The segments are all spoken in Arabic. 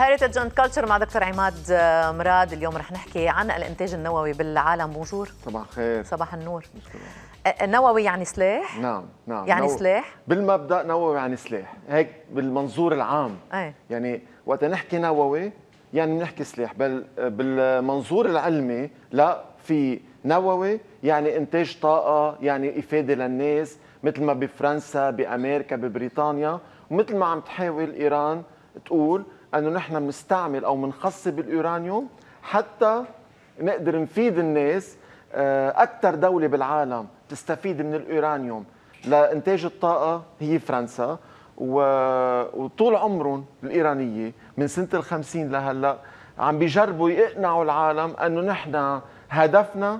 هيريتج اند كلتشر مع دكتور عماد آه، مراد اليوم رح نحكي عن الانتاج النووي بالعالم بونجور صباح الخير صباح النور النووي آه، آه، يعني سلاح نعم نعم يعني نووي. سلاح بالمبدا نووي يعني سلاح هيك بالمنظور العام أي. يعني وقت نحكي نووي يعني بنحكي سلاح بل بالمنظور العلمي لا في نووي يعني انتاج طاقه يعني افاده للناس مثل ما بفرنسا بامريكا ببريطانيا ومثل ما عم تحاول ايران تقول انه نحن بنستعمل او بنخصب اليورانيوم حتى نقدر نفيد الناس آه، اكثر دوله بالعالم تستفيد من اليورانيوم لانتاج الطاقه هي فرنسا وطول عمرهم الايرانيه من سنه ال50 لهلا عم بيجربوا يقنعوا العالم انه نحن هدفنا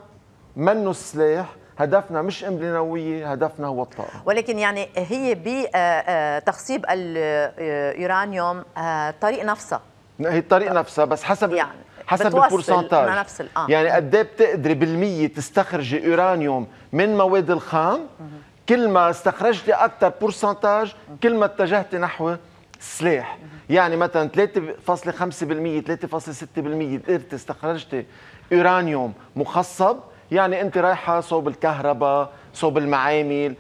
منه السلاح هدفنا مش امبلينويه هدفنا هو الطاقه ولكن يعني هي بتخصيب آه، آه، اليورانيوم آه، طريق نفسها هي الطريق نفسها بس حسب يعني حسب البورسنتاج نفس آه. يعني قد ايه بتقدري بالمية تستخرجي يورانيوم من مواد الخام كل ما استخرجتي اكثر بورسنتاج كل ما اتجهتي نحو السلاح يعني مثلا 3.5% 3.6% قدرتي استخرجتي يورانيوم مخصب يعني انت رايحه صوب الكهرباء صوب المعامل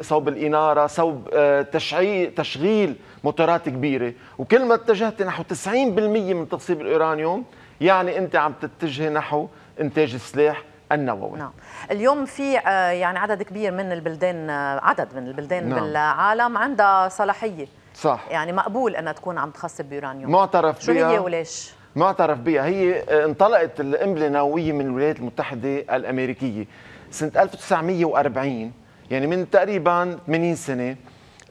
صوب الاناره صوب آه، تشعيل تشغيل موتورات كبيره وكل ما اتجهت نحو 90% من تخصيب الاورانيوم يعني انت عم تتجهي نحو انتاج السلاح النووي نعم اليوم في آه، يعني عدد كبير من البلدان آه، عدد من البلدان نعم. بالعالم عندها صلاحيه صح يعني مقبول انها تكون عم تخصب بيورانيوم معترف شو هي وليش معترف بها هي آه، انطلقت القنبله النوويه من الولايات المتحده الامريكيه سنه 1940 يعني من تقريبا 80 سنه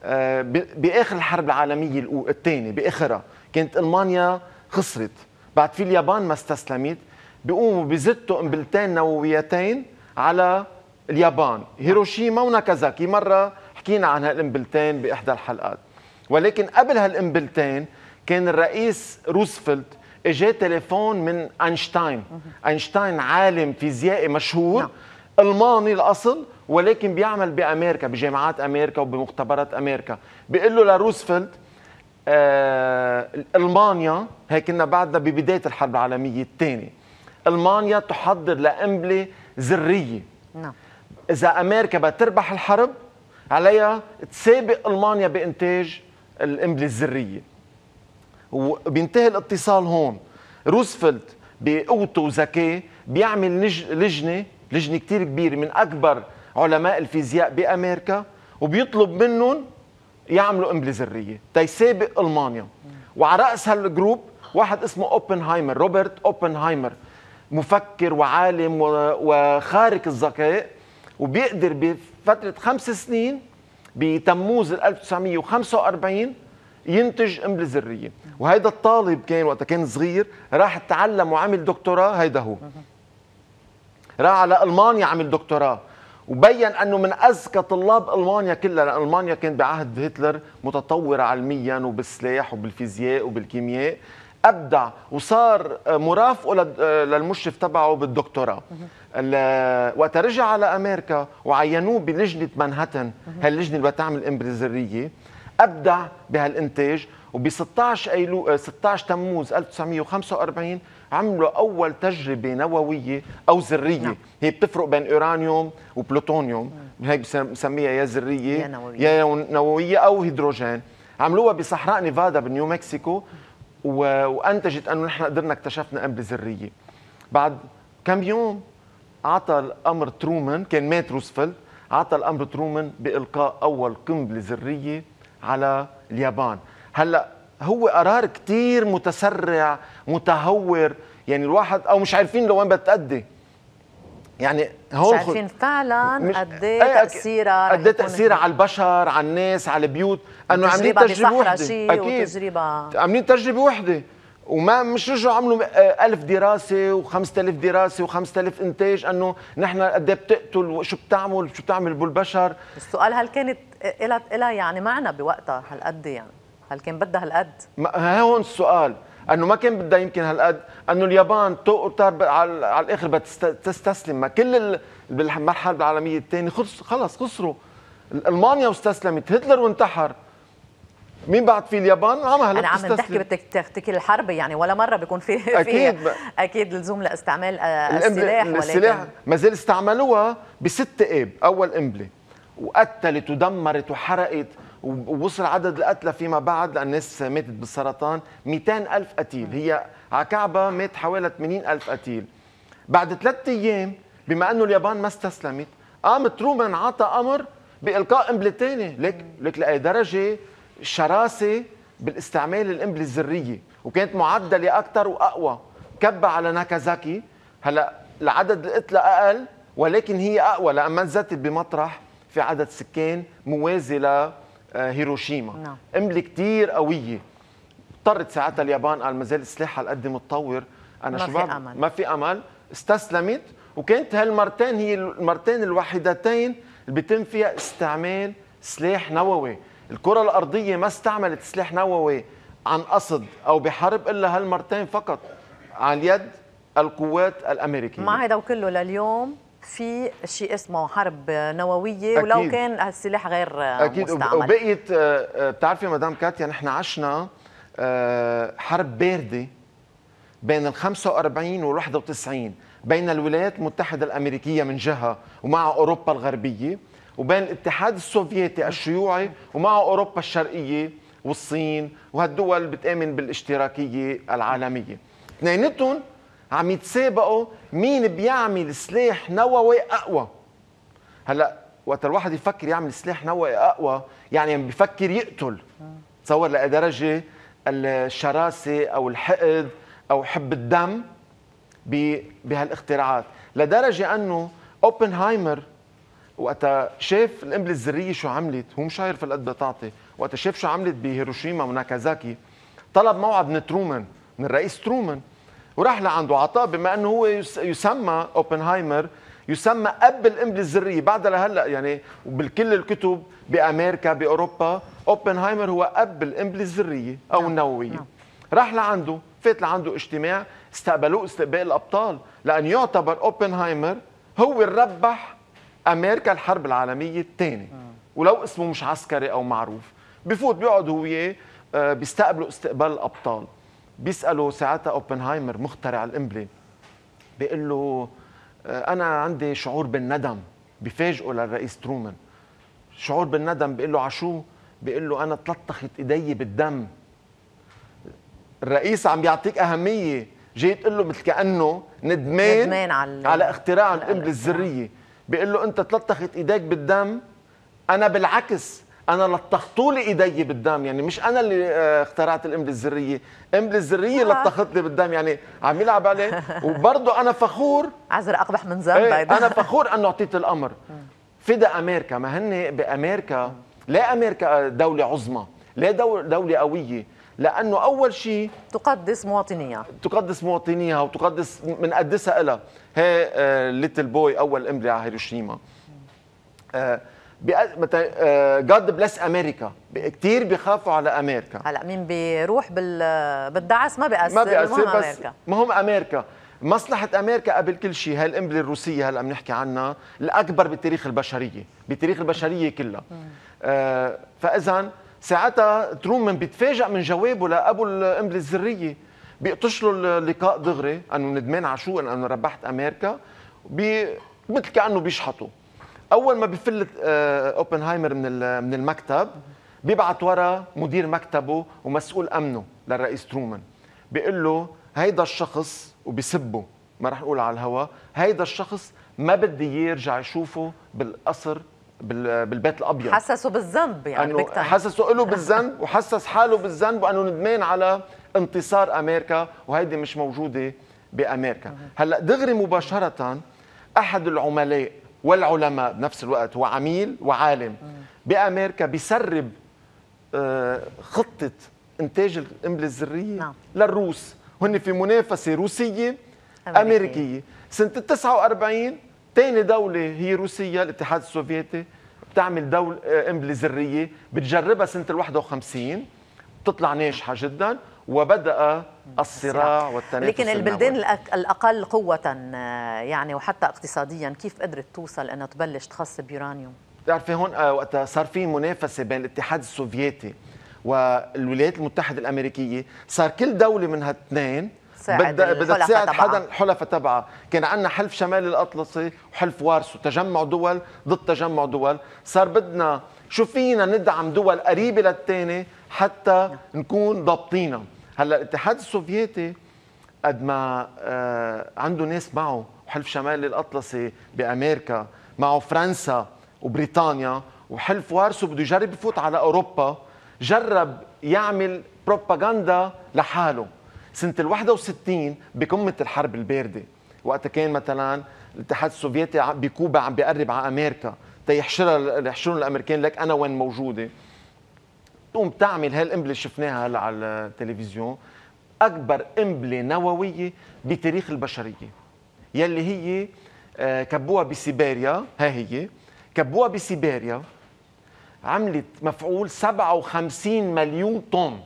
آه، باخر الحرب العالميه الثانيه باخرها كانت المانيا خسرت بعد في اليابان ما استسلمت بيقوموا بزتوا قنبلتين نوويتين على اليابان هيروشيما وناكازاكي مرة حكينا عن هالقنبلتين بإحدى الحلقات ولكن قبل هالقنبلتين كان الرئيس روزفلت اجى تليفون من اينشتاين اينشتاين عالم فيزيائي مشهور نعم. الماني الاصل ولكن بيعمل بامريكا بجامعات امريكا وبمختبرات امريكا بيقول له لروزفلت آه المانيا هيك كنا بعدنا ببدايه الحرب العالميه الثانيه المانيا تحضر لقنبله ذريه نعم اذا امريكا بتربح الحرب عليها تسابق المانيا بانتاج القنبله الذريه وبينتهي الاتصال هون روزفلت بقوته وذكاه بيعمل لجنه لجنه كتير كبيره من اكبر علماء الفيزياء بامريكا وبيطلب منهم يعملوا قنبله ذريه تيسابق المانيا وعلى راس هالجروب واحد اسمه اوبنهايمر روبرت اوبنهايمر مفكر وعالم وخارق الذكاء وبيقدر بفتره خمس سنين بتموز 1945 ينتج قنبله ذريه وهيدا الطالب كان وقتها كان صغير راح تعلم وعمل دكتوراه هيدا هو راح على المانيا عمل دكتوراه وبين انه من اذكى طلاب المانيا كلها لان المانيا كان بعهد هتلر متطوره علميا وبالسلاح وبالفيزياء وبالكيمياء ابدع وصار مرافقه للمشرف تبعه بالدكتوراه وقت رجع على امريكا وعينوه بلجنه مانهاتن هاللجنه اللي بتعمل امبريزريه ابدع بهالانتاج وب 16 أيلو 16 آه، تموز 1945 عملوا اول تجربه نوويه او ذريه نعم. هي بتفرق بين اورانيوم وبلوتونيوم هيك بسميها يا ذريه يا نوويه يا نوويه او هيدروجين عملوها بصحراء نيفادا بنيو مكسيكو وانتجت انه نحن قدرنا اكتشفنا قنبله ذريه بعد كم يوم عطى الامر ترومان كان مات روزفلت عطى الامر ترومان بالقاء اول قنبله ذريه على اليابان هلا هو قرار كتير متسرع متهور يعني الواحد او مش عارفين لوين بتأدي يعني هون مش عارفين فعلا قد ايه, إيه، تاثيرها قد ايه تاثيرها على البشر على الناس على البيوت انه عاملين تجربه وحده اكيد عاملين تجربه وحده وما مش رجعوا عملوا آه، ألف دراسة و5000 دراسة و5000 إنتاج أنه نحن قد إيه بتقتل وشو بتعمل شو بتعمل بالبشر السؤال هل كانت لها إلها يعني معنى بوقتها هالقد يعني هل كان بدها هالقد؟ ها هون السؤال انه ما كان بدها يمكن هالقد انه اليابان تقتل على, على الاخر بتستسلم ما كل بالمرحله العالميه الثانيه خلص خلص خسروا المانيا واستسلمت هتلر وانتحر مين بعد في اليابان عم هلا انا عم تحكي بدك الحرب يعني ولا مره بيكون في اكيد في اكيد لزوم لاستعمال آه، السلاح ولكن السلاح ما زال استعملوها بست اب اول قنبله وقتلت ودمرت وحرقت ووصل عدد القتلى فيما بعد لان الناس ماتت بالسرطان 200 ألف قتيل هي على كعبها مات حوالي 80 ألف قتيل بعد ثلاث أيام بما أنه اليابان ما استسلمت قام ترومان عطى أمر بإلقاء قنبلة ثانية لك لك لأي درجة شراسه بالاستعمال القنبله الذريه وكانت معدله اكثر واقوى كب على ناكازاكي هلا العدد القتلى اقل ولكن هي اقوى ما نزلت بمطرح في عدد سكان موازي لهيروشيما آه، قنبله نعم. كثير قويه اضطرت ساعتها اليابان قال ما زال السلاح على قد متطور انا ما شباب في أمل. ما في امل استسلمت وكانت هالمرتين هي المرتين الوحيدتين اللي بيتم فيها استعمال سلاح نووي الكرة الأرضية ما استعملت سلاح نووي عن قصد أو بحرب إلا هالمرتين فقط عن يد القوات الأمريكية مع هذا وكله لليوم في شيء اسمه حرب نووية ولو كان السلاح غير أكيد مستعمل وبقيت آه، آه، بتعرفي مدام كاتيا نحن عشنا آه، حرب باردة بين ال 45 وال 91 بين الولايات المتحدة الأمريكية من جهة ومع أوروبا الغربية وبين الاتحاد السوفيتي الشيوعي ومعه أوروبا الشرقية والصين وهالدول اللي بتآمن بالاشتراكية العالمية اثنينتهم عم يتسابقوا مين بيعمل سلاح نووي أقوى هلأ وقت الواحد يفكر يعمل سلاح نووي أقوى يعني عم بفكر يقتل تصور لدرجة الشراسة أو الحقد أو حب الدم بهالاختراعات لدرجة أنه أوبنهايمر وقتها شاف القنبله الذريه شو عملت هو مش عارف قد تعطي وقت شاف شو عملت بهيروشيما وناكازاكي طلب موعد من ترومان من الرئيس ترومان وراح لعنده عطاء بما انه هو يسمى اوبنهايمر يسمى اب القنبله الذريه بعد لهلا يعني وبالكل الكتب بامريكا باوروبا اوبنهايمر هو اب القنبله الذريه او نعم، النوويه نعم. راح لعنده فات لعنده اجتماع استقبلوه استقبال الابطال لان يعتبر اوبنهايمر هو الربح امريكا الحرب العالميه الثانيه آه. ولو اسمه مش عسكري او معروف بفوت بيقعد هو وياه بيستقبلوا استقبال الابطال بيسالوا ساعتها اوبنهايمر مخترع الامبلين بيقول له آه، انا عندي شعور بالندم بفاجئه للرئيس ترومان شعور بالندم بيقول له عشو بيقول له انا تلطخت ايدي بالدم الرئيس عم بيعطيك اهميه جاي تقول له مثل كانه ندمان, ندمان على, على اختراع القنبله الذريه بيقول له انت تلطخت ايديك بالدم انا بالعكس انا لطختوا لي ايدي بالدم يعني مش انا اللي آه، اخترعت الامله الذريه امله الذريه آه. لطخت لي بالدم يعني عم يلعب عليه وبرضه انا فخور عذر اقبح من ذنب ايه انا فخور انه اعطيت الامر فدا امريكا ما هن بامريكا لا امريكا دوله عظمى لا دولة قوية لانه اول شيء تقدس مواطنيها تقدس مواطنيها وتقدس قدسها لها هي ليتل آه، بوي اول قنبله على هيروشيما جاد بلس امريكا كثير بيخافوا على امريكا هلا مين بيروح بال بالدعس ما بيأثر ما بيأثر بس امريكا مهم امريكا مصلحة أمريكا قبل كل شيء هالإمبلي الروسية هلا بنحكي عنها الأكبر بتاريخ البشرية بتاريخ البشرية كلها آه فإذا ساعتها ترومان بيتفاجئ من جوابه لابو القنبله الذريه بيقطش له اللقاء دغري انه ندمان على شو انه ربحت امريكا بي مثل كانه بيشحطه اول ما بفل آه، اوبنهايمر من من المكتب بيبعت ورا مدير مكتبه ومسؤول امنه للرئيس ترومان بيقول له هيدا الشخص وبسبه ما راح نقول على الهوا هيدا الشخص ما بدي يرجع يشوفه بالقصر بالبيت الابيض حسسه بالذنب يعني بكتر حسسه له بالذنب وحسس حاله بالذنب وانه ندمان على انتصار امريكا وهيدي مش موجوده بامريكا هلا دغري مباشره احد العملاء والعلماء بنفس الوقت هو عميل وعالم بامريكا بيسرب آه، خطه انتاج القنبله الذريه نعم. للروس هن في منافسه روسيه امريكيه, أمريكية. سنه 49 ثاني دولة هي روسيا الاتحاد السوفيتي بتعمل دولة امبلي آه، ذرية بتجربها سنة ال 51 بتطلع ناجحة جدا وبدأ الصراع والتنافس لكن البلدان الأقل قوة آه، يعني وحتى اقتصاديا كيف قدرت توصل أنها تبلش تخص بيورانيوم؟ بتعرفي هون آه، وقتها صار في منافسة بين الاتحاد السوفيتي والولايات المتحدة الأمريكية صار كل دولة من هالاثنين تساعد بدها بدها تساعد حدا الحلفاء تبعها كان عندنا حلف شمال الاطلسي وحلف وارسو تجمع دول ضد تجمع دول صار بدنا شو فينا ندعم دول قريبه للثانيه حتى نكون ضابطينها هلا الاتحاد السوفيتي قد ما آه، عنده ناس معه وحلف شمال الاطلسي بامريكا معه فرنسا وبريطانيا وحلف وارسو بده يجرب يفوت على اوروبا جرب يعمل بروباغندا لحاله سنة ال 61 بقمة الحرب الباردة وقتها كان مثلا الاتحاد السوفيتي بكوبا عم بيقرب على امريكا تيحشرها يحشرون الامريكان لك انا وين موجوده تقوم تعمل هالقنبله اللي شفناها هلا على التلفزيون اكبر قنبله نوويه بتاريخ البشريه يلي هي آه، كبوها بسيبيريا ها هي كبوها بسيبيريا عملت مفعول 57 مليون طن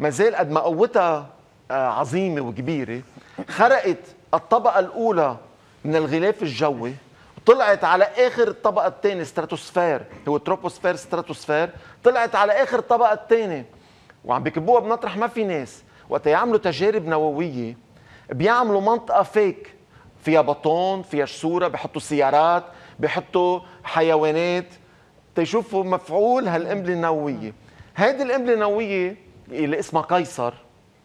ما زال قد ما قوتها آه، عظيمه وكبيره خرقت الطبقه الاولى من الغلاف الجوي طلعت على اخر الطبقه الثانيه ستراتوسفير هو تروبوسفير ستراتوسفير طلعت على اخر الطبقه الثانيه وعم بكبوها بنطرح ما في ناس وقت يعملوا تجارب نوويه بيعملوا منطقه فيك فيها بطون فيها جسوره بحطوا سيارات بحطوا حيوانات تيشوفوا مفعول هالقنبله النوويه هيدي القنبله النوويه اللي اسمها قيصر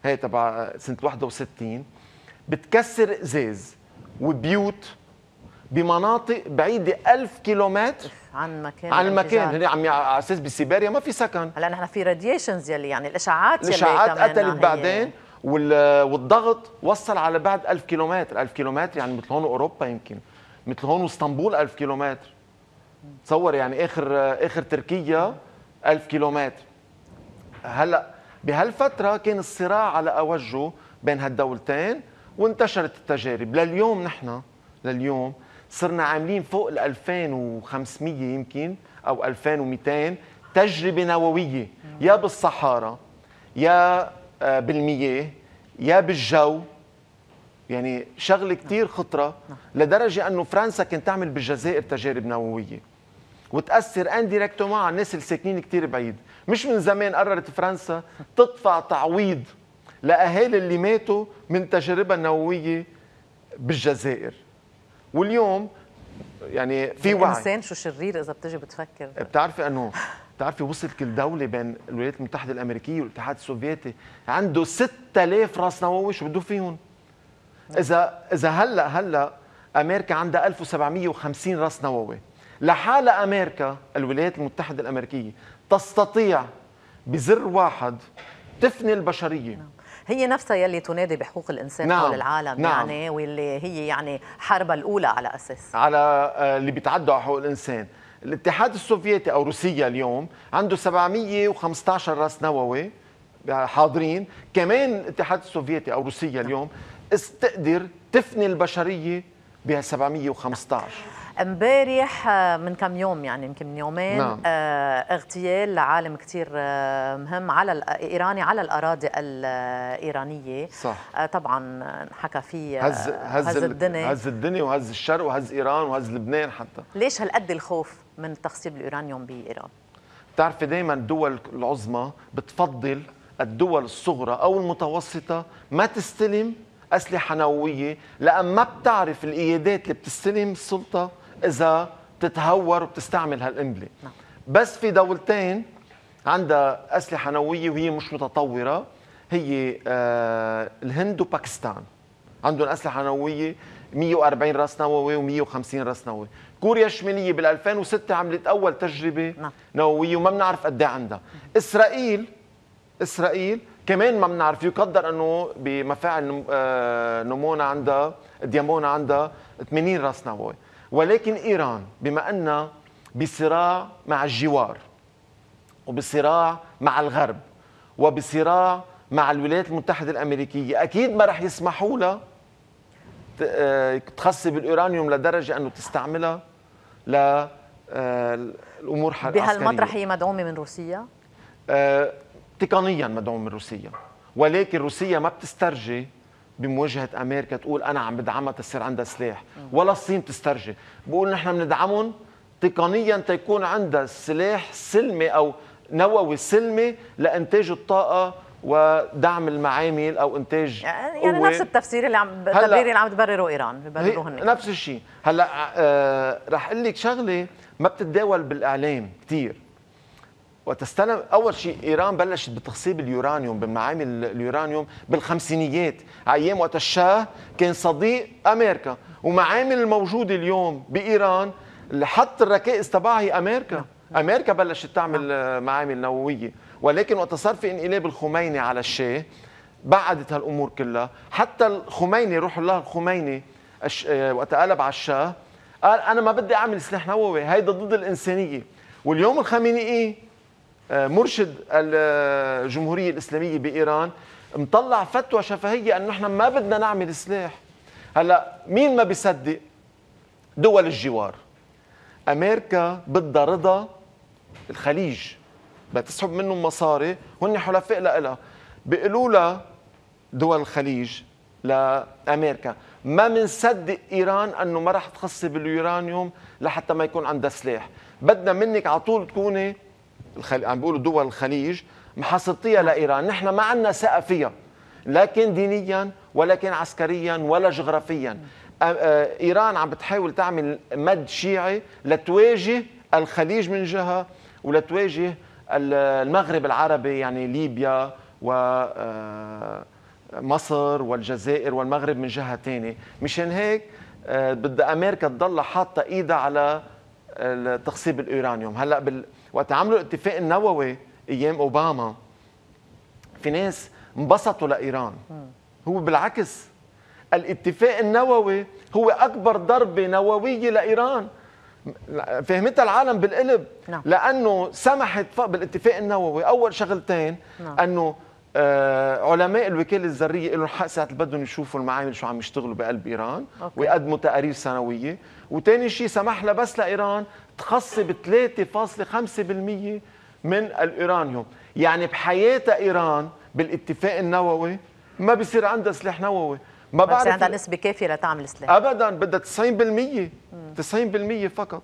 هي تبع سنه 61 بتكسر ازاز وبيوت بمناطق بعيده 1000 كيلومتر إيه، عن مكان عن المكان هن عم على اساس بسيبيريا ما في سكن هلا نحن في راديشنز يلي يعني الاشعاعات الاشعاعات قتلت بعدين والضغط وصل على بعد 1000 كيلومتر 1000 كيلومتر يعني مثل هون اوروبا يمكن مثل هون واسطنبول 1000 كيلومتر تصور يعني اخر اخر تركيا 1000 كيلومتر هلا بهالفترة كان الصراع على أوجه بين هالدولتين وانتشرت التجارب لليوم نحن لليوم صرنا عاملين فوق ال 2500 يمكن أو 2200 تجربة نووية يا بالصحارى يا آه، بالمياه يا بالجو يعني شغله كثير خطره نعم. لدرجه انه فرنسا كانت تعمل بالجزائر تجارب نوويه وتاثر انديريكتومون على الناس اللي ساكنين كثير بعيد مش من زمان قررت فرنسا تدفع تعويض لاهالي اللي ماتوا من تجربه نوويه بالجزائر واليوم يعني في وعي الانسان شو شرير اذا بتجي بتفكر بتعرفي انه بتعرفي وصل كل دوله بين الولايات المتحده الامريكيه والاتحاد السوفيتي عنده 6000 راس نووي شو بده فيهم اذا اذا هلا هلا امريكا عندها 1750 راس نووي لحال امريكا الولايات المتحده الامريكيه تستطيع بزر واحد تفني البشريه نعم. هي نفسها يلي تنادي بحقوق الانسان نعم. حول العالم نعم. يعني واللي هي يعني حربها الاولى على اساس على آه، اللي بيتعدوا على حقوق الانسان الاتحاد السوفيتي او روسيا اليوم عنده 715 راس نووي آه، حاضرين كمان الاتحاد السوفيتي او روسيا نعم. اليوم استقدر تفني البشريه بها 715 امبارح آه، من كم يوم يعني يمكن من يومين نعم. آه، اغتيال لعالم كثير آه، مهم على ايراني على الاراضي الايرانيه صح. طبعا حكى فيه هز هز, هز الدنيا هز الدنيا وهز الشرق وهز ايران وهز لبنان حتى ليش هالقد الخوف من تخصيب الاورانيوم بايران بتعرفي دائما الدول العظمى بتفضل الدول الصغرى او المتوسطه ما تستلم اسلحه نوويه لان ما بتعرف الايادات اللي بتستلم السلطه اذا بتتهور وبتستعمل هالقنبله نعم. بس في دولتين عندها اسلحه نوويه وهي مش متطوره هي آه، الهند وباكستان عندهم اسلحه نوويه 140 راس نووي و150 راس نووي كوريا الشماليه بال 2006 عملت اول تجربه نعم. نوويه وما بنعرف قد إيه عندها اسرائيل اسرائيل كمان ما بنعرف يقدر انه بمفاعل آه، نمونا عندها ديامونا عندها 80 راس نووي ولكن إيران بما أنها بصراع مع الجوار وبصراع مع الغرب وبصراع مع الولايات المتحدة الأمريكية أكيد ما رح يسمحوا لها آه، تخصب بالاورانيوم لدرجة أنه تستعملها للأمور آه، العسكرية بهالمطرح هي مدعومة من روسيا؟ آه، تقنيا مدعومة من روسيا ولكن روسيا ما بتسترجي بمواجهه امريكا تقول انا عم بدعمها تصير عندها سلاح ولا الصين تسترجي بقول نحن بندعمهم تقنيا تيكون عندها سلاح سلمي او نووي سلمي لانتاج الطاقه ودعم المعامل او انتاج يعني, يعني قوة. نفس التفسير اللي عم التبرير اللي عم تبرره ايران ببرروه هن نفس الشيء هلا آه رح اقول لك شغله ما بتتداول بالاعلام كثير وتستلم اول شيء ايران بلشت بتخصيب اليورانيوم بمعامل اليورانيوم بالخمسينيات ايام وقت الشاه كان صديق امريكا ومعامل الموجوده اليوم بايران اللي حط الركائز تبعها هي امريكا نعم. امريكا بلشت تعمل نعم. معامل نوويه ولكن وقت صار في انقلاب الخميني على الشاه بعدت هالامور كلها حتى الخميني روح الله الخميني آه، وقت قلب على الشاه قال انا ما بدي اعمل سلاح نووي هيدا ضد الانسانيه واليوم الخميني إيه؟ مرشد الجمهورية الإسلامية بإيران مطلع فتوى شفهية أن نحن ما بدنا نعمل سلاح هلا مين ما بيصدق دول الجوار أمريكا بدها رضا الخليج بدها تسحب منهم مصاري هن حلفاء لها بيقولوا لها دول الخليج لامريكا ما بنصدق ايران انه ما راح تخصي باليورانيوم لحتى ما يكون عندها سلاح بدنا منك على طول تكوني الخلي... عم بيقولوا دول الخليج محصطيه لايران، نحن ما عندنا ثقه فيها لكن دينيا ولكن عسكريا ولا جغرافيا. ايران عم بتحاول تعمل مد شيعي لتواجه الخليج من جهه ولتواجه المغرب العربي يعني ليبيا و مصر والجزائر والمغرب من جهه ثانيه، مشان هيك بدها امريكا تضلها حاطه ايدها على تخصيب الاورانيوم، هلا بال وقت عملوا الاتفاق النووي ايام اوباما في ناس انبسطوا لايران هو بالعكس الاتفاق النووي هو اكبر ضربه نوويه لايران فهمتها العالم بالقلب نعم. لانه سمحت بالاتفاق النووي اول شغلتين نعم. انه آه، علماء الوكاله الذريه لهم حق ساعه اللي بدهم يشوفوا المعامل شو عم يشتغلوا بقلب ايران أوكي. ويقدموا تقارير سنويه وثاني شيء سمح لها بس لايران تخصب 3.5% من الايرانيوم يعني بحياتها ايران بالاتفاق النووي ما بصير عندها سلاح نووي ما بعرف عندها نسبه كافيه لتعمل سلاح ابدا بدها 90% 90% فقط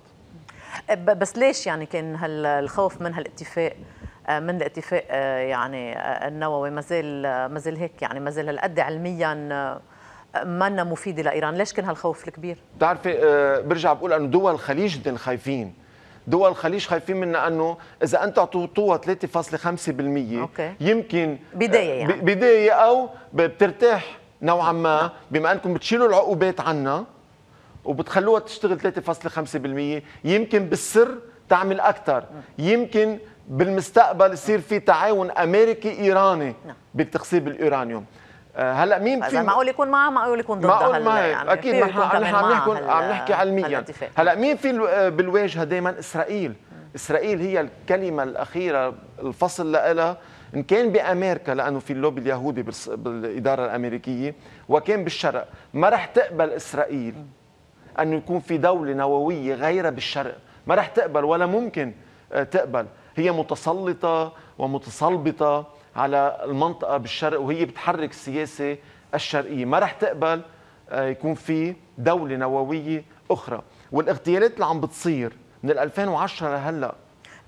بس ليش يعني كان هالخوف من هالاتفاق آه، من الاتفاق آه، يعني آه، النووي ما زال ما زال هيك يعني ما زال هالقد علميا منا مفيده لايران، ليش كان هالخوف الكبير؟ بتعرفي برجع بقول انه دول الخليج جدا خايفين دول الخليج خايفين منا انه اذا انت اعطوها 3.5% أوكي. يمكن بدايه يعني بدايه او بترتاح نوعا ما بما انكم بتشيلوا العقوبات عنا وبتخلوها تشتغل 3.5% يمكن بالسر تعمل اكثر يمكن بالمستقبل يصير في تعاون امريكي ايراني نعم. بتخصيب الايرانيوم هلا مين في معقول يكون معه آه، معقول يكون ضده معقول معه يعني اكيد نحن عم نحكي عم نحكي علميا هلا مين في بالواجهه دائما اسرائيل اسرائيل هي الكلمه الاخيره الفصل لها ان كان بامريكا لانه في اللوبي اليهودي بالاداره الامريكيه وكان بالشرق ما رح تقبل اسرائيل انه يكون في دوله نوويه غيرها بالشرق ما رح تقبل ولا ممكن آه، تقبل هي متسلطة ومتسلبطة على المنطقة بالشرق وهي بتحرك السياسة الشرقية ما رح تقبل آه، يكون في دولة نووية أخرى والاغتيالات اللي عم بتصير من 2010 لهلأ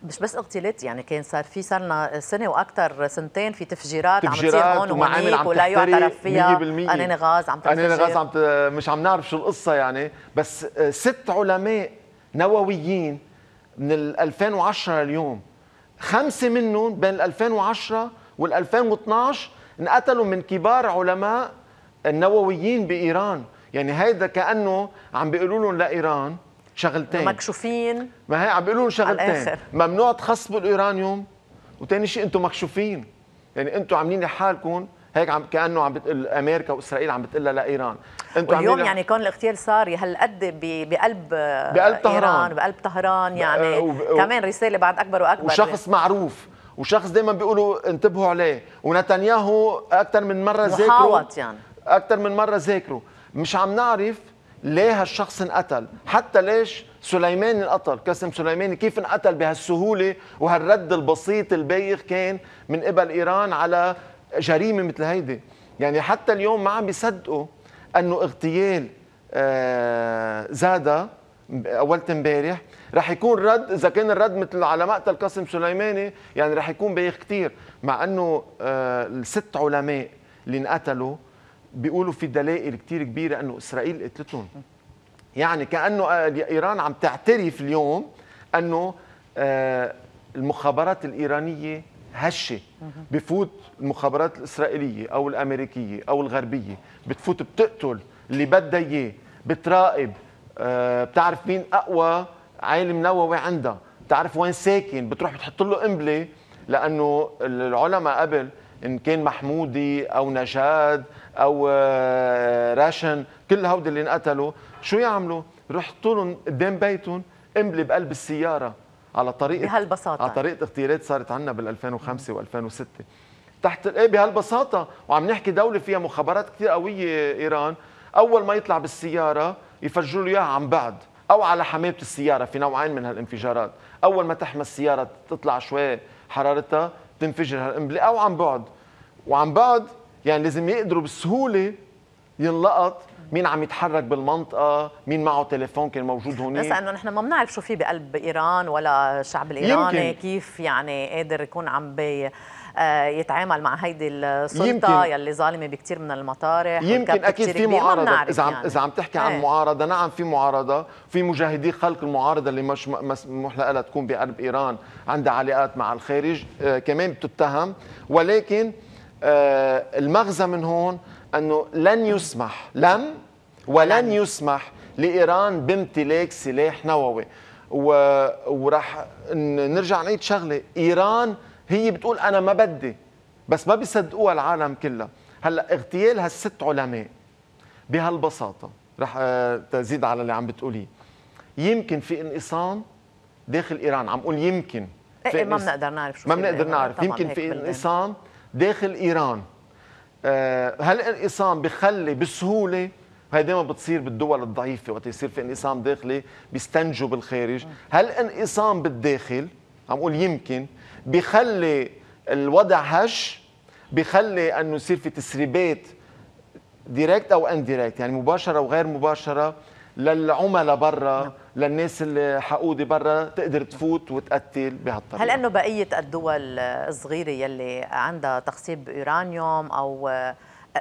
مش بس اغتيالات يعني كان صار في صار لنا سنه واكثر سنتين في تفجيرات, تفجيرات عم تصير هون وهنيك ولا يعترف فيها قنانه غاز عم تنفجر قنانه غاز عم ت... مش عم نعرف شو القصه يعني بس آه، ست علماء نوويين من 2010 لليوم خمسة منهم بين 2010 وال 2012 انقتلوا من كبار علماء النوويين بإيران يعني هيدا كأنه عم بيقولوا لهم لإيران شغلتين مكشوفين ما هي عم بيقولوا لهم شغلتين ممنوع تخصبوا الإيرانيوم وثاني شيء أنتم مكشوفين يعني أنتم عاملين لحالكم هيك عم كأنه عم بتقول أمريكا وإسرائيل عم بتقلها لإيران واليوم يعني كون الاغتيال صار هالقد بقلب آه، بقلب طهران إيران بقلب طهران يعني آه، و... كمان رساله بعد اكبر واكبر وشخص معروف وشخص دائما بيقولوا انتبهوا عليه ونتنياهو اكثر من مره ذاكره محاوط يعني اكثر من مره ذاكره مش عم نعرف ليه هالشخص انقتل حتى ليش سليماني انقتل قاسم سليماني كيف انقتل بهالسهوله وهالرد البسيط البايخ كان من قبل ايران على جريمه مثل هيدي يعني حتى اليوم ما عم بيصدقوا انه اغتيال آه، زادا اول امبارح رح يكون رد اذا كان الرد مثل على مقتل قاسم سليماني يعني رح يكون بايخ كثير مع انه آه، الست علماء اللي انقتلوا بيقولوا في دلائل كثير كبيره انه اسرائيل قتلتهم يعني كانه آه، ايران عم تعترف اليوم انه المخابرات الايرانيه هشه بفوت المخابرات الاسرائيليه او الامريكيه او الغربيه بتفوت بتقتل اللي بدها اياه بتراقب آه، بتعرف مين اقوى عالم نووي عندها بتعرف وين ساكن بتروح بتحط له قنبله لانه العلماء قبل ان كان محمودي او نجاد او آه، راشن كل هودي اللي انقتلوا شو يعملوا؟ رح لهم قدام بيتهم قنبله بقلب السياره على طريقه بهالبساطه على طريقه اغتيالات صارت عندنا بال2005 و2006 تحت ايه بهالبساطه وعم نحكي دوله فيها مخابرات كثير قويه ايران اول ما يطلع بالسياره يفجروا له اياها عن بعد او على حمامه السياره في نوعين من هالانفجارات اول ما تحمى السياره تطلع شوي حرارتها تنفجر هالقنبله او عن بعد وعن بعد يعني لازم يقدروا بسهوله ينلقط مين عم يتحرك بالمنطقه مين معه تليفون كان موجود هون بس انه نحن ما بنعرف شو في بقلب ايران ولا الشعب الايراني يمكن. كيف يعني قادر يكون عم بي آه، يتعامل مع هيدي السلطه يمكن. يلي ظالمه بكثير من المطارح يمكن اكيد في معارضه اذا عم يعني. اذا عم تحكي ايه. عن معارضه نعم في معارضه في مجاهدي خلق المعارضه اللي مش مسموح لها تكون بقلب ايران عندها علاقات مع الخارج آه كمان بتتهم ولكن آه المغزى من هون أنه لن يسمح لم ولن يسمح لإيران بامتلاك سلاح نووي و... وراح نرجع نعيد شغلة إيران هي بتقول أنا ما بدي بس ما بيصدقوها العالم كلها هلا اغتيال هالست علماء بهالبساطة رح آه، تزيد على اللي عم بتقوليه يمكن في انقسام داخل إيران عم قول يمكن إيه, إيه، ما بنقدر نعرف شو ما بنقدر نعرف يمكن في انقسام داخل إيران آه، هل الانقسام بخلي بسهوله هي دائما بتصير بالدول الضعيفه وقت يصير في انقسام داخلي بيستنجوا بالخارج هل انقسام بالداخل عم اقول يمكن بخلي الوضع هش بخلي انه يصير في تسريبات ديريكت او انديريكت يعني مباشره وغير مباشره للعملاء برا نعم. للناس اللي حقودي برا تقدر تفوت وتقتل بهالطريقه هل انه بقيه الدول الصغيره يلي عندها تخصيب يورانيوم او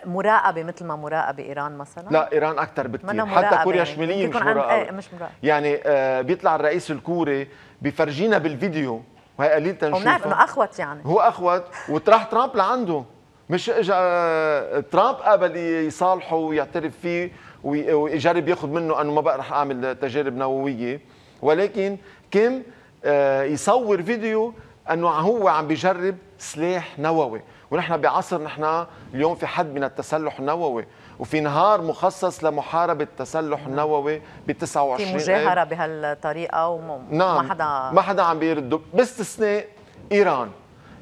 مراقبه مثل ما مراقبه ايران مثلا لا ايران اكثر بكثير حتى كوريا يعني. الشماليه مش مراقبه إيه، مش مراقبه يعني آه بيطلع الرئيس الكوري بفرجينا بالفيديو وهي قليل تنشوفه بنعرف انه اخوت يعني هو اخوت وتراح ترامب لعنده مش اجى آه، ترامب قبل يصالحه ويعترف فيه ويجرب ياخذ منه انه ما بقى رح اعمل تجارب نوويه ولكن كم آه، يصور فيديو انه هو عم بيجرب سلاح نووي ونحن بعصر نحن اليوم في حد من التسلح النووي وفي نهار مخصص لمحاربة التسلح نعم. النووي ب 29 في مجاهرة بهالطريقة وما نعم. حدا ما حدا عم بيرد باستثناء إيران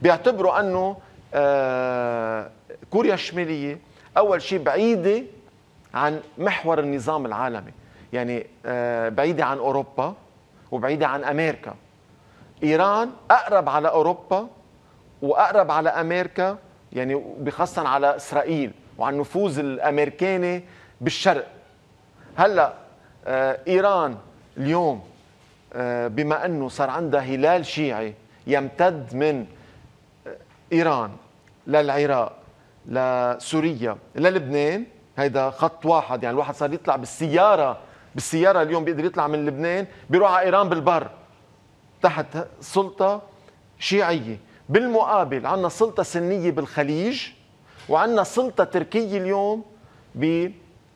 بيعتبروا أنه آه كوريا الشمالية أول شيء بعيدة عن محور النظام العالمي يعني آه، بعيدة عن أوروبا وبعيدة عن أمريكا إيران أقرب على أوروبا وأقرب على أمريكا يعني بخاصة على إسرائيل وعن نفوذ الأمريكاني بالشرق هلأ آه، إيران اليوم آه، بما أنه صار عندها هلال شيعي يمتد من إيران للعراق لسوريا للبنان هيدا خط واحد يعني الواحد صار يطلع بالسياره بالسياره اليوم بيقدر يطلع من لبنان بيروح على ايران بالبر تحت سلطه شيعيه بالمقابل عندنا سلطه سنيه بالخليج وعندنا سلطه تركيه اليوم بغرب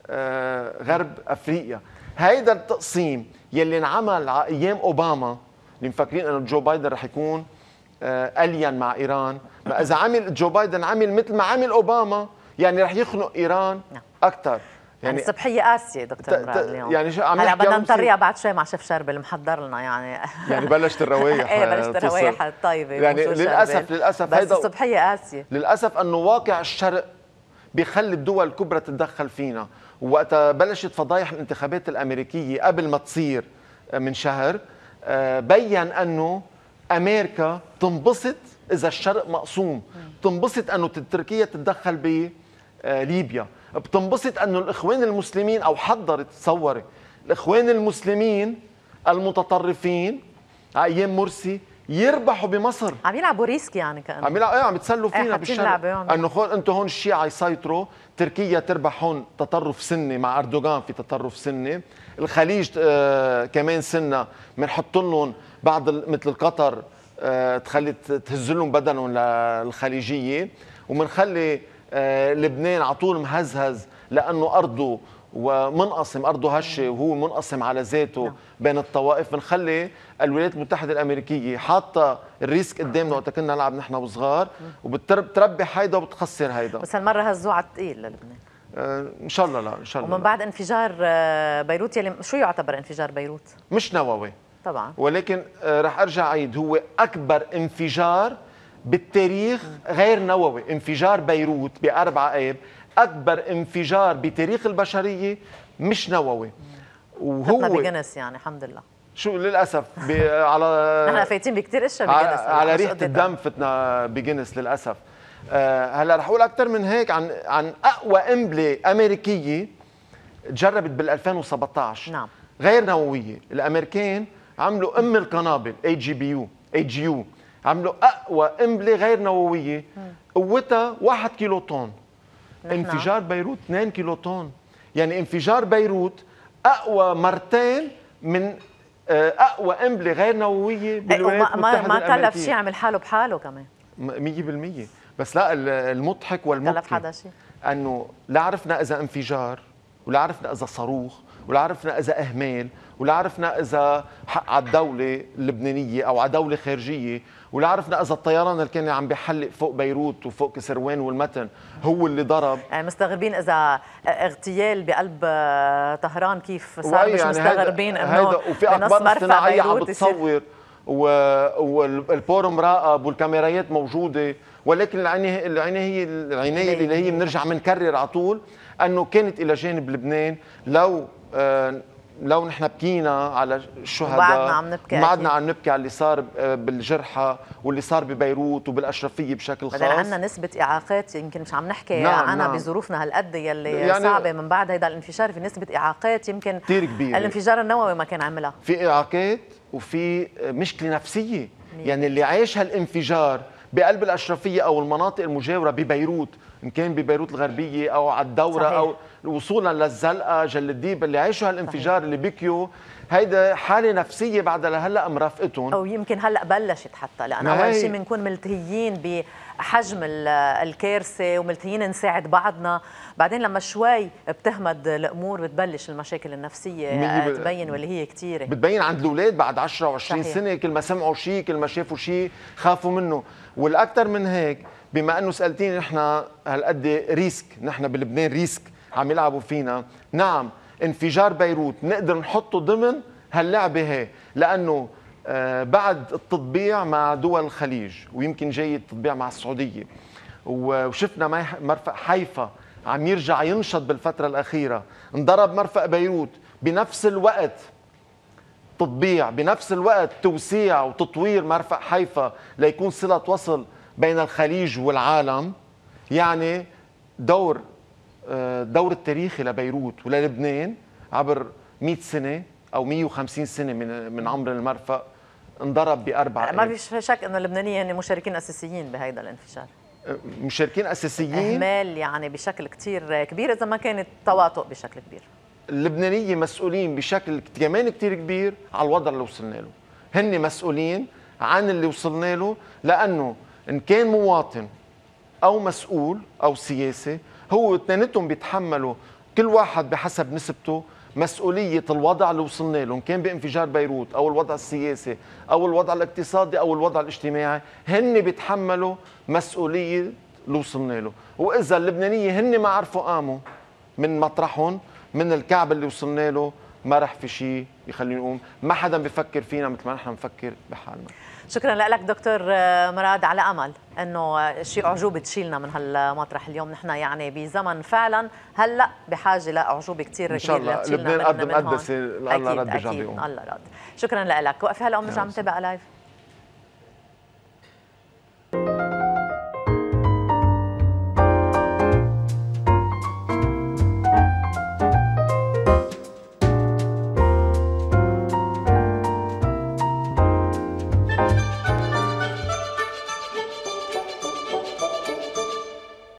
آه، افريقيا هيدا التقسيم يلي انعمل على ايام اوباما اللي مفكرين انه جو بايدن رح يكون آه، الين مع ايران ما اذا عمل جو بايدن عمل مثل ما عمل اوباما يعني رح يخنق ايران نعم. اكثر يعني, يعني الصبحية قاسية دكتور مراد اليوم يعني شو عم هلا بدنا نطريها بعد شوي مع شيف اللي محضر لنا يعني يعني بلشت الروايح ايه بلشت الروايح الطيبة يعني للأسف للأسف هيدا الصبحية قاسية للأسف أنه واقع الشرق بيخلي الدول الكبرى تتدخل فينا وقتها بلشت فضايح الانتخابات الأمريكية قبل ما تصير آه، من شهر آه، بين أنه أمريكا تنبسط إذا الشرق مقسوم تنبسط أنه تركيا تتدخل آه، ليبيا بتنبسط انه الاخوان المسلمين او حضرت تصوري الاخوان المسلمين المتطرفين على ايام مرسي يربحوا بمصر عم يلعبوا ريسك يعني كانه عم يلعبوا ايه عم يتسلوا إيه، فينا بالشرق انه خل... انتم هون الشيعة يسيطروا تركيا تربح هون تطرف سني مع اردوغان في تطرف سني الخليج آه كمان سنه بنحط لهم بعض مثل قطر آه تخلي تهز لهم بدنهم للخليجيه وبنخلي آه، لبنان على طول مهزهز لانه ارضه ومنقسم ارضه هشه وهو منقسم على ذاته نعم. بين الطوائف بنخلي الولايات المتحده الامريكيه حاطه الريسك قدامنا وقت كنا نلعب نحن وصغار نعم. وبتربي هيدا وبتخسر هيدا بس هالمره هزوه على الثقيل للبنان آه، ان شاء الله لا ان شاء الله ومن بعد انفجار آه، بيروت يلي شو يعتبر انفجار بيروت؟ مش نووي طبعا ولكن رح ارجع عيد هو اكبر انفجار بالتاريخ غير نووي انفجار بيروت بأربعة آب أكبر انفجار بتاريخ البشرية مش نووي وهو بجنس يعني الحمد لله شو للاسف على نحن فايتين بكثير اشياء بجنس يعني على ريحه الدم فتنا بجنس للاسف آه هلا رح اقول اكثر من هيك عن عن اقوى قنبله امريكيه تجربت بال 2017 نعم غير نوويه الامريكان عملوا ام القنابل اي جي بي يو اي جي يو عملوا اقوى قنبله غير نوويه قوتها 1 كيلو طن انفجار بيروت 2 كيلو طن يعني انفجار بيروت اقوى مرتين من آه، اقوى قنبله غير نوويه إيه، بالولايات المتحده ما الامريكيه ما كلف شيء عمل حاله بحاله كمان 100% بس لا المضحك والمضحك كلف حدا شيء انه لا عرفنا اذا انفجار ولا عرفنا اذا صاروخ ولا عرفنا اذا اهمال ولا عرفنا اذا حق على الدوله اللبنانيه او على دوله خارجيه واللي عرفنا اذا الطيران اللي كان عم بيحلق فوق بيروت وفوق كسروان والمتن هو اللي ضرب آه، مستغربين اذا آه، اغتيال بقلب آه، طهران كيف صار مش يعني مستغربين انه وفي اخبار صناعيه عم بتصور والبور مراقب والكاميرات موجوده ولكن العنايه العنايه العنايه اللي هي بنرجع بنكرر على طول انه كانت الى جانب لبنان لو لو نحن بكينا على الشهداء بعدنا عم نبكي بعدنا عم نبكي على اللي صار بالجرحى واللي صار ببيروت وبالاشرفيه بشكل خاص بدل عندنا نسبه اعاقات يمكن مش عم نحكي نعم انا نعم. بظروفنا هالقد يلي يعني صعبه من بعد هيدا الانفجار في نسبه اعاقات يمكن كثير كبيره الانفجار النووي ما كان عملها في اعاقات وفي مشكله نفسيه مين. يعني اللي عايش هالانفجار بقلب الاشرفيه او المناطق المجاوره ببيروت ان كان ببيروت الغربيه او على الدوره صحيح. او وصولا للزلقه جل الديب اللي عاشوا هالانفجار اللي بكيو هيدا حاله نفسيه بعد لهلا مرافقتهم او يمكن هلا بلشت حتى لانه نعم. اول شيء بنكون ملتهيين بحجم الكارثه وملتهيين نساعد بعضنا بعدين لما شوي بتهمد الامور بتبلش المشاكل النفسيه تبين واللي هي كثيره بتبين عند الاولاد بعد 10 و20 سنه كل ما سمعوا شيء كل ما شافوا شيء خافوا منه والاكثر من هيك بما انه سالتيني نحن هالقد ريسك نحن بلبنان ريسك عم يلعبوا فينا نعم انفجار بيروت نقدر نحطه ضمن هاللعبه هي لانه آه، بعد التطبيع مع دول الخليج ويمكن جاي التطبيع مع السعوديه وشفنا مرفق حيفا عم يرجع ينشط بالفتره الاخيره انضرب مرفق بيروت بنفس الوقت تطبيع بنفس الوقت توسيع وتطوير مرفق حيفا ليكون صلة وصل بين الخليج والعالم يعني دور آه، دور التاريخي لبيروت وللبنان عبر 100 سنة أو 150 سنة من من عمر المرفق انضرب بأربع ما في شك أنه اللبنانيين هن يعني مشاركين أساسيين بهيدا الانفجار آه، مشاركين أساسيين إهمال يعني بشكل كتير كبير إذا ما كانت تواطؤ بشكل كبير اللبنانيه مسؤولين بشكل كمان كتير كبير على الوضع اللي وصلنا له هن مسؤولين عن اللي وصلنا له لانه ان كان مواطن او مسؤول او سياسي هو اثنينتهم بيتحملوا كل واحد بحسب نسبته مسؤولية الوضع اللي وصلنا له إن كان بانفجار بيروت أو الوضع السياسي أو الوضع الاقتصادي أو الوضع الاجتماعي هن بيتحملوا مسؤولية اللي وصلنا له وإذا اللبنانية هن ما عرفوا قاموا من مطرحهم من الكعب اللي وصلنا له ما رح في شيء يخلينا نقوم ما حدا بفكر فينا مثل ما نحن بنفكر بحالنا شكرا لك دكتور آه، مراد على امل انه شيء اعجوبه تشيلنا من هالمطرح اليوم نحن يعني بزمن فعلا هلا بحاجه لاعجوبه كثير كبيره ان شاء الله لبنان قد مقدسه الله رد اكيد الله رد شكرا لك وقفي هلا ام نرجع نتابع لايف